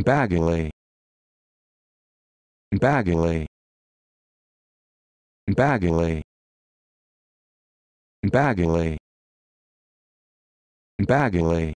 Bagley Bagley Bagley Bagley Bagley